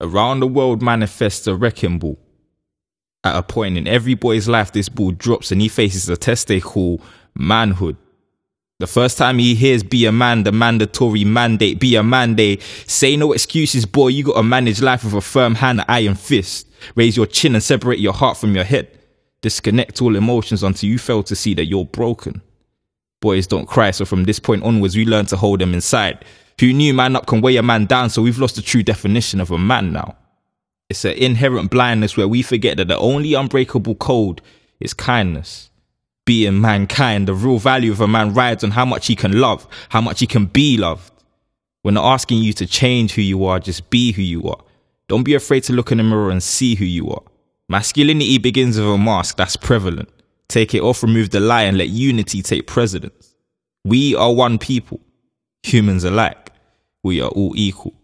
Around the world manifests a wrecking ball. At a point in every boy's life, this ball drops and he faces a test they call manhood. The first time he hears be a man, the mandatory mandate, be a man, they say no excuses, boy. You gotta manage life with a firm hand, an iron fist. Raise your chin and separate your heart from your head. Disconnect all emotions until you fail to see that you're broken. Boys don't cry, so from this point onwards, we learn to hold them inside who knew man up can weigh a man down, so we've lost the true definition of a man now. It's an inherent blindness where we forget that the only unbreakable code is kindness. Being mankind, the real value of a man rides on how much he can love, how much he can be loved. We're not asking you to change who you are, just be who you are. Don't be afraid to look in the mirror and see who you are. Masculinity begins with a mask that's prevalent. Take it off, remove the lie, and let unity take precedence. We are one people humans alike. We are all equal.